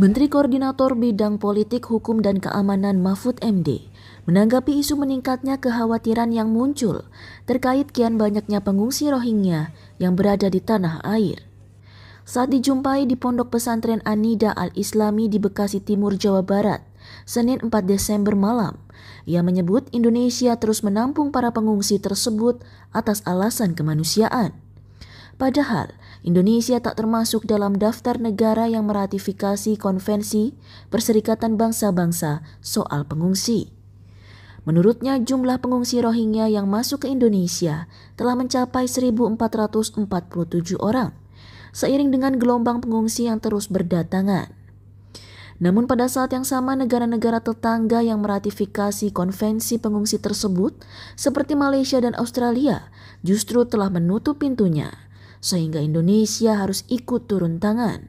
Menteri Koordinator Bidang Politik, Hukum, dan Keamanan Mahfud MD menanggapi isu meningkatnya kekhawatiran yang muncul terkait kian banyaknya pengungsi Rohingya yang berada di tanah air. Saat dijumpai di Pondok Pesantren Anida Al-Islami di Bekasi Timur, Jawa Barat, Senin 4 Desember malam, ia menyebut Indonesia terus menampung para pengungsi tersebut atas alasan kemanusiaan. Padahal, Indonesia tak termasuk dalam daftar negara yang meratifikasi konvensi Perserikatan Bangsa-Bangsa soal pengungsi. Menurutnya, jumlah pengungsi Rohingya yang masuk ke Indonesia telah mencapai 1.447 orang, seiring dengan gelombang pengungsi yang terus berdatangan. Namun pada saat yang sama negara-negara tetangga yang meratifikasi konvensi pengungsi tersebut seperti Malaysia dan Australia justru telah menutup pintunya sehingga Indonesia harus ikut turun tangan.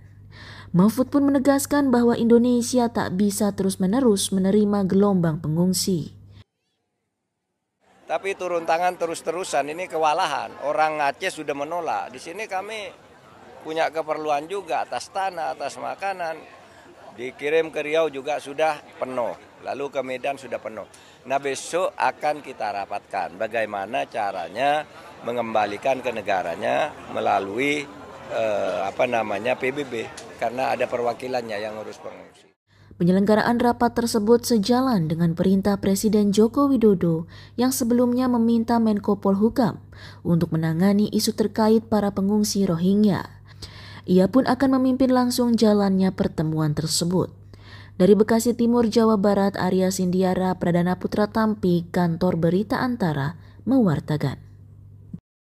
Mahfud pun menegaskan bahwa Indonesia tak bisa terus-menerus menerima gelombang pengungsi. Tapi turun tangan terus-terusan ini kewalahan. Orang Aceh sudah menolak. Di sini kami punya keperluan juga atas tanah, atas makanan. Dikirim ke Riau juga sudah penuh. Lalu ke Medan sudah penuh. Nah besok akan kita rapatkan bagaimana caranya mengembalikan ke negaranya melalui eh, apa namanya PBB karena ada perwakilannya yang ngurus pengungsi. Penyelenggaraan rapat tersebut sejalan dengan perintah Presiden Joko Widodo yang sebelumnya meminta Menko Polhukam untuk menangani isu terkait para pengungsi Rohingya. Ia pun akan memimpin langsung jalannya pertemuan tersebut. Dari Bekasi Timur, Jawa Barat, Arya Sindiara, Pradana Putra Tampi, Kantor Berita Antara, mewartakan.